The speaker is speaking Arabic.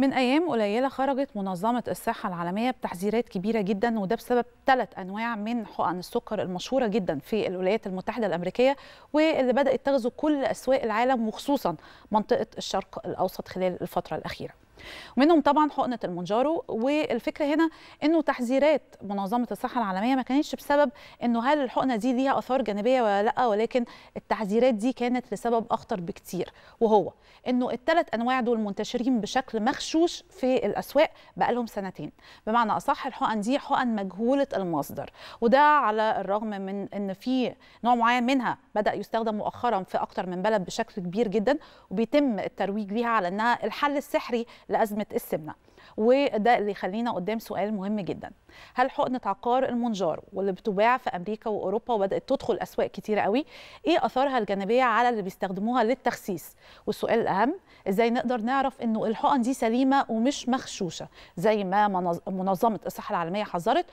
من أيام قليلة خرجت منظمة الصحة العالمية بتحذيرات كبيرة جدا وده بسبب ثلاث أنواع من حقن السكر المشهورة جدا في الولايات المتحدة الأمريكية واللي بدأت تغزو كل أسواق العالم وخصوصا منطقة الشرق الأوسط خلال الفترة الأخيرة ومنهم طبعا حقنه المونجارو والفكره هنا انه تحذيرات منظمه الصحه العالميه ما كانتش بسبب انه هل الحقنه دي ليها اثار جانبيه ولا لا ولكن التحذيرات دي كانت لسبب اخطر بكتير وهو انه الثلاث انواع دول منتشرين بشكل مخشوش في الاسواق بقى لهم سنتين بمعنى اصح الحقن دي حقن مجهوله المصدر وده على الرغم من ان في نوع معين منها بدا يستخدم مؤخرا في اكتر من بلد بشكل كبير جدا وبيتم الترويج ليها على انها الحل السحري لازمه السمنه وده اللي يخلينا قدام سؤال مهم جدا هل حقنه عقار المنجار واللي بتباع في امريكا واوروبا وبدات تدخل اسواق كتير قوي ايه اثارها الجانبيه على اللي بيستخدموها للتخسيس والسؤال الاهم ازاي نقدر نعرف انه الحقن دي سليمه ومش مغشوشه زي ما منظمه الصحه العالميه حذرت